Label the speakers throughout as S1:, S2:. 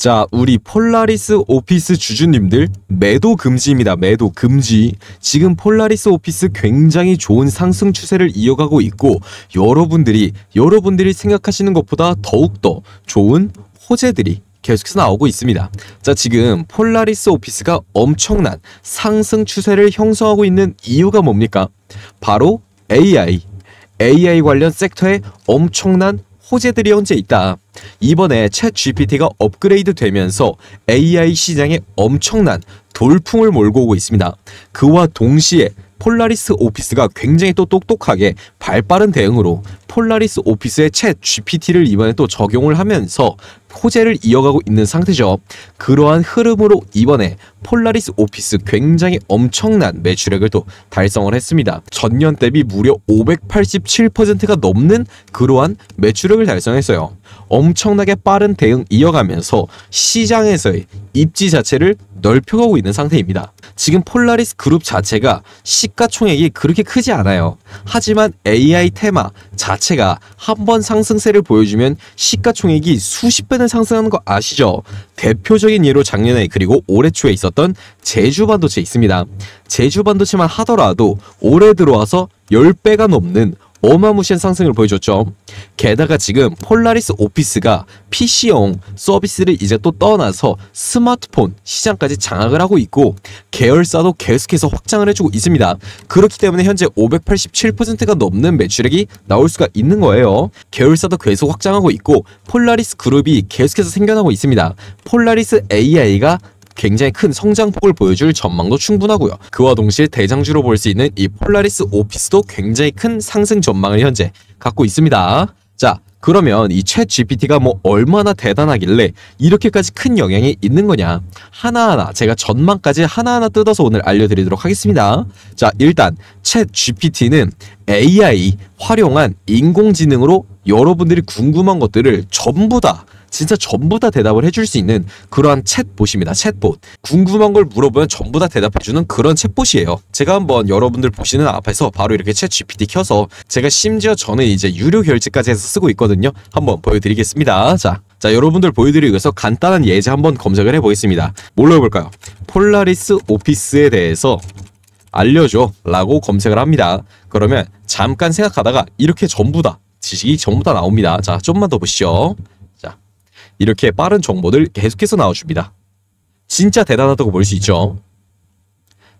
S1: 자, 우리 폴라리스 오피스 주주님들 매도 금지입니다. 매도 금지. 지금 폴라리스 오피스 굉장히 좋은 상승 추세를 이어가고 있고 여러분들이 여러분들이 생각하시는 것보다 더욱더 좋은 호재들이 계속해서 나오고 있습니다. 자, 지금 폴라리스 오피스가 엄청난 상승 추세를 형성하고 있는 이유가 뭡니까? 바로 AI. AI 관련 섹터의 엄청난 호재들이 현재 있다. 이번에 챗 GPT가 업그레이드 되면서 AI 시장에 엄청난 돌풍을 몰고 오고 있습니다. 그와 동시에 폴라리스 오피스가 굉장히 또 똑똑하게 발빠른 대응으로 폴라리스 오피스의 챗 GPT를 이번에 또 적용을 하면서 호재를 이어가고 있는 상태죠. 그러한 흐름으로 이번에 폴라리스 오피스 굉장히 엄청난 매출액을 또 달성을 했습니다. 전년 대비 무려 587%가 넘는 그러한 매출액을 달성했어요. 엄청나게 빠른 대응 이어가면서 시장에서의 입지 자체를 넓혀가고 있는 상태입니다. 지금 폴라리스 그룹 자체가 시가총액이 그렇게 크지 않아요. 하지만 AI 테마 자체가 한번 상승세를 보여주면 시가총액이 수십 배 최근에 상승하는 거 아시죠? 대표적인 예로 작년에 그리고 올해 초에 있었던 제주 반도체 있습니다. 제주 반도체만 하더라도 올해 들어와서 10배가 넘는 어마무시한 상승을 보여줬죠. 게다가 지금 폴라리스 오피스가 PC용 서비스를 이제 또 떠나서 스마트폰 시장까지 장악을 하고 있고 계열사도 계속해서 확장을 해주고 있습니다. 그렇기 때문에 현재 587%가 넘는 매출액이 나올 수가 있는 거예요. 계열사도 계속 확장하고 있고 폴라리스 그룹이 계속해서 생겨나고 있습니다. 폴라리스 AI가 굉장히 큰 성장폭을 보여줄 전망도 충분하고요. 그와 동시에 대장주로 볼 수 있는 이 폴라리스 오피스도 굉장히 큰 상승 전망을 현재 갖고 있습니다. 자, 그러면 이 챗 GPT가 뭐 얼마나 대단하길래 이렇게까지 큰 영향이 있는 거냐? 하나하나 제가 전망까지 하나하나 뜯어서 오늘 알려드리도록 하겠습니다. 자, 일단 챗 GPT는 AI 활용한 인공지능으로 여러분들이 궁금한 것들을 전부 다 진짜 전부 다 대답을 해줄 수 있는 그러한 챗봇입니다. 챗봇. 궁금한 걸 물어보면 전부 다 대답해주는 그런 챗봇이에요. 제가 한번 여러분들 보시는 앞에서 바로 이렇게 챗 GPT 켜서 제가 심지어 저는 이제 유료 결제까지 해서 쓰고 있거든요. 한번 보여드리겠습니다. 자, 자 여러분들 보여드리기 위해서 간단한 예제 한번 검색을 해보겠습니다. 뭘로 해볼까요? 폴라리스 오피스에 대해서 알려줘 라고 검색을 합니다. 그러면 잠깐 생각하다가 이렇게 전부 다 지식이 전부 다 나옵니다. 자 좀만 더 보시죠. 이렇게 빠른 정보들 계속해서 나와줍니다. 진짜 대단하다고 볼 수 있죠.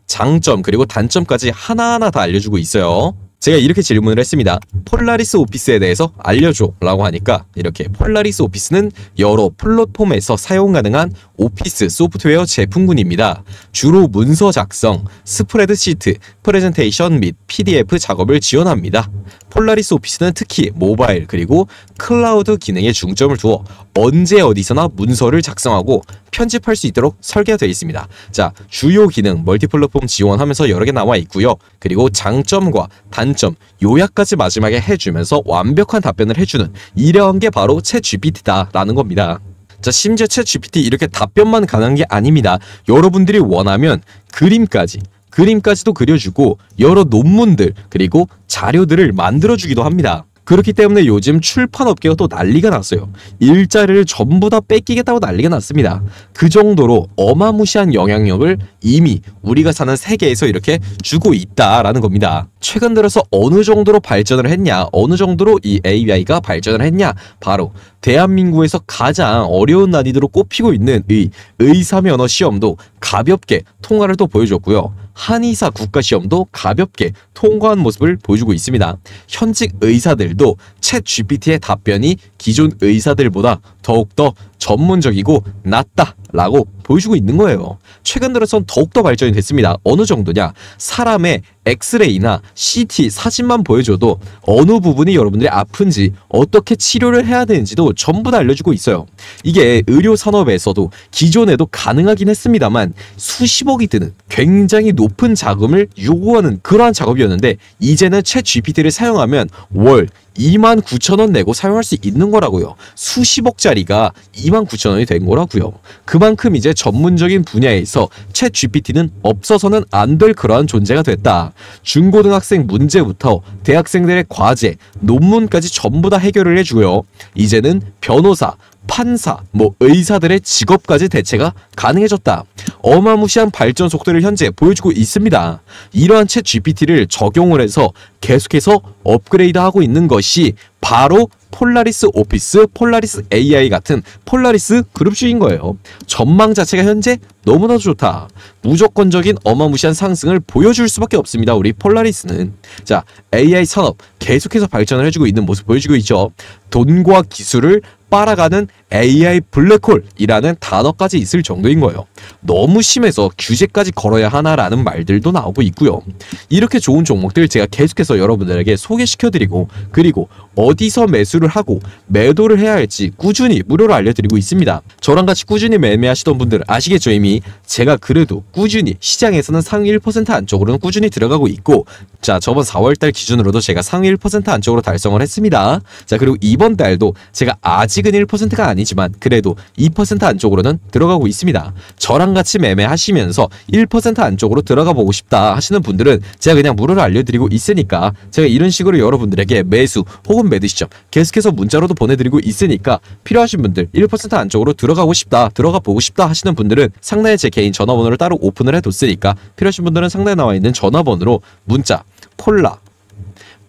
S1: 장점 그리고 단점까지 하나하나 다 알려주고 있어요. 제가 이렇게 질문을 했습니다. 폴라리스 오피스에 대해서 알려줘 라고 하니까 이렇게 폴라리스 오피스는 여러 플랫폼에서 사용 가능한 오피스 소프트웨어 제품군입니다. 주로 문서 작성, 스프레드시트, 프레젠테이션 및 PDF 작업을 지원합니다. 폴라리스 오피스는 특히 모바일 그리고 클라우드 기능에 중점을 두어 언제 어디서나 문서를 작성하고 편집할 수 있도록 설계되어 있습니다. 자, 주요 기능 멀티플랫폼 지원하면서 여러 개 나와 있고요. 그리고 장점과 단점, 요약까지 마지막에 해주면서 완벽한 답변을 해주는 이러한 게 바로 채 GPT다라는 겁니다. 자, 심지어 채 GPT 이렇게 답변만 가능한 게 아닙니다. 여러분들이 원하면 그림까지 그림까지도 그려주고 여러 논문들 그리고 자료들을 만들어주기도 합니다. 그렇기 때문에 요즘 출판업계가 또 난리가 났어요. 일자리를 전부 다 뺏기겠다고 난리가 났습니다. 그 정도로 어마무시한 영향력을 이미 우리가 사는 세계에서 이렇게 주고 있다라는 겁니다. 최근 들어서 어느 정도로 발전을 했냐, 어느 정도로 이 AI가 발전을 했냐, 바로 대한민국에서 가장 어려운 난이도로 꼽히고 있는 이 의사면허 시험도 가볍게 통과를 또 보여줬고요. 한의사 국가시험도 가볍게 통과한 모습을 보여주고 있습니다. 현직 의사들도 챗 GPT의 답변이 기존 의사들보다 더욱더 전문적이고 낫다라고 보여주고 있는 거예요. 최근 들어선 더욱더 발전이 됐습니다. 어느 정도냐? 사람의 엑스레이나 CT 사진만 보여줘도 어느 부분이 여러분들이 아픈지 어떻게 치료를 해야 되는지도 전부 다 알려주고 있어요. 이게 의료 산업에서도 기존에도 가능하긴 했습니다만 수십억이 드는 굉장히 높은 자금을 요구하는 그러한 작업이었는데 이제는 채 GPT를 사용하면 월 2만 9천 원 내고 사용할 수 있는 거라고요. 수십억짜리가 2만 9천 원이 된 거라고요. 그만큼 이제 전문적인 분야에서 챗 GPT는 없어서는 안 될 그러한 존재가 됐다. 중고등학생 문제부터 대학생들의 과제, 논문까지 전부 다 해결을 해주고요. 이제는 변호사, 판사, 뭐 의사들의 직업까지 대체가 가능해졌다. 어마무시한 발전 속도를 현재 보여주고 있습니다. 이러한 채 GPT를 적용을 해서 계속해서 업그레이드하고 있는 것이 바로 폴라리스 오피스, 폴라리스 AI 같은 폴라리스 그룹주인 거예요. 전망 자체가 현재 너무나도 좋다. 무조건적인 어마무시한 상승을 보여줄 수밖에 없습니다. 우리 폴라리스는. 자, AI 산업 계속해서 발전을 해주고 있는 모습 보여주고 있죠. 돈과 기술을 빨아가는 AI 블랙홀이라는 단어까지 있을 정도인 거예요. 너무 심해서 규제까지 걸어야 하나라는 말들도 나오고 있고요. 이렇게 좋은 종목들 제가 계속해서 여러분들에게 소개시켜드리고 그리고 어디서 매수를 하고 매도를 해야 할지 꾸준히 무료로 알려드리고 있습니다. 저랑 같이 꾸준히 매매하시던 분들 아시겠죠 이미 제가 그래도 꾸준히 시장에서는 상위 1% 안쪽으로는 꾸준히 들어가고 있고 자 저번 4월달 기준으로도 제가 상위 1% 안쪽으로 달성을 했습니다. 자 그리고 이번 달도 제가 아직은 1%가 아닌 아니지만 그래도 2% 안쪽으로는 들어가고 있습니다. 저랑 같이 매매하시면서 1% 안쪽으로 들어가 보고 싶다 하시는 분들은 제가 그냥 무료로 알려드리고 있으니까 제가 이런 식으로 여러분들에게 매수 혹은 매드 시점 계속해서 문자로도 보내드리고 있으니까 필요하신 분들 1% 안쪽으로 들어가고 싶다 들어가 보고 싶다 하시는 분들은 상단에 제 개인 전화번호를 따로 오픈을 해뒀으니까 필요하신 분들은 상단에 나와 있는 전화번호로 문자 콜라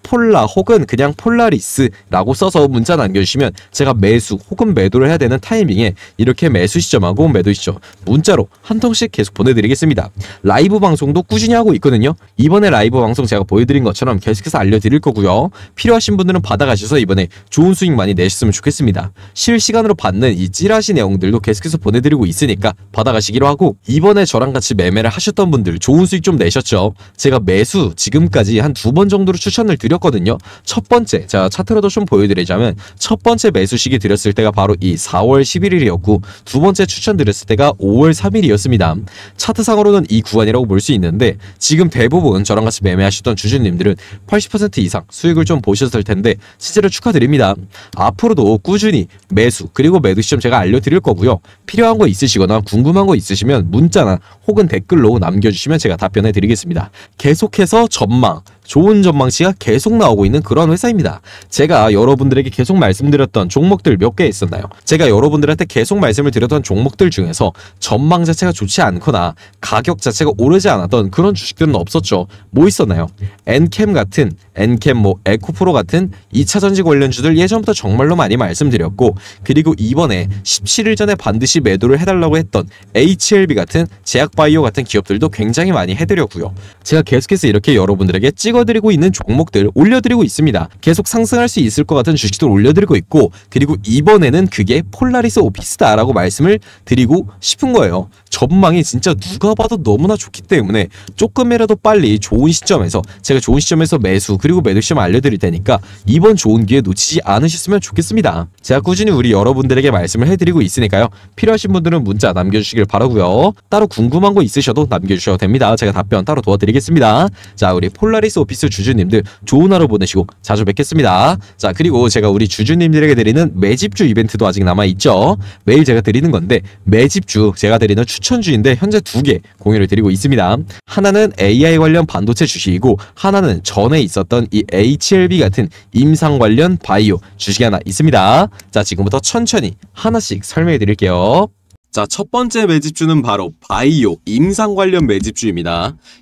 S1: 폴라 혹은 그냥 폴라리스라고 써서 문자 남겨주시면 제가 매수 혹은 매도를 해야 되는 타이밍에 이렇게 매수 시점하고 매도 시점 문자로 한 통씩 계속 보내드리겠습니다. 라이브 방송도 꾸준히 하고 있거든요. 이번에 라이브 방송 제가 보여드린 것처럼 계속해서 알려드릴 거고요. 필요하신 분들은 받아가셔서 이번에 좋은 수익 많이 내셨으면 좋겠습니다. 실시간으로 받는 이 찌라시 내용들도 계속해서 보내드리고 있으니까 받아가시기로 하고 이번에 저랑 같이 매매를 하셨던 분들 좋은 수익 좀 내셨죠? 제가 매수 지금까지 한 두 번 정도로 추천을 드렸 드렸거든요. 첫 번째, 자 차트로도 좀 보여드리자면 첫 번째 매수 시기 드렸을 때가 바로 이 4월 11일이었고 두 번째 추천드렸을 때가 5월 3일이었습니다. 차트상으로는 이 구간이라고 볼 수 있는데 지금 대부분 저랑 같이 매매하셨던 주주님들은 80% 이상 수익을 좀 보셨을 텐데 실제로 축하드립니다. 앞으로도 꾸준히 매수 그리고 매도 시점 제가 알려드릴 거고요. 필요한 거 있으시거나 궁금한 거 있으시면 문자나 혹은 댓글로 남겨주시면 제가 답변해 드리겠습니다. 계속해서 전망 좋은 전망치가 계속 나오고 있는 그런 회사입니다. 제가 여러분들에게 계속 말씀드렸던 종목들 몇 개 있었나요? 제가 여러분들한테 계속 말씀을 드렸던 종목들 중에서 전망 자체가 좋지 않거나 가격 자체가 오르지 않았던 그런 주식들은 없었죠. 뭐 있었나요? 엔캠 같은 엔캠 뭐 에코프로 같은 2차전지 관련주들 예전부터 정말로 많이 말씀드렸고 그리고 이번에 17일 전에 반드시 매도를 해달라고 했던 HLB 같은 제약바이오 같은 기업들도 굉장히 많이 해드렸고요. 제가 계속해서 이렇게 여러분들에게 찍어 찍어드리고 있는 종목들 올려드리고 있습니다. 계속 상승할 수 있을 것 같은 주식도 올려드리고 있고 그리고 이번에는 그게 폴라리스 오피스다라고 말씀을 드리고 싶은 거예요. 전망이 진짜 누가 봐도 너무나 좋기 때문에 조금이라도 빨리 좋은 시점에서 제가 좋은 시점에서 매수 그리고 매도 시점 알려드릴 테니까 이번 좋은 기회 놓치지 않으셨으면 좋겠습니다. 제가 꾸준히 우리 여러분들에게 말씀을 해드리고 있으니까요. 필요하신 분들은 문자 남겨주시길 바라고요. 따로 궁금한 거 있으셔도 남겨주셔도 됩니다. 제가 답변 따로 도와드리겠습니다. 자 우리 폴라리스 오피스 원피스 주주님들 좋은 하루 보내시고 자주 뵙겠습니다. 자 그리고 제가 우리 주주님들에게 드리는 매집주 이벤트도 아직 남아있죠. 매일 제가 드리는 건데 매집주 제가 드리는 추천주인데 현재 두 개 공유를 드리고 있습니다. 하나는 AI 관련 반도체 주식이고 하나는 전에 있었던 이 HLB 같은 임상 관련 바이오 주식이 하나 있습니다. 자 지금부터 천천히 하나씩 설명해 드릴게요. 자, 첫 번째 매집주는 바로 바이오 임상 관련 매집주입니다.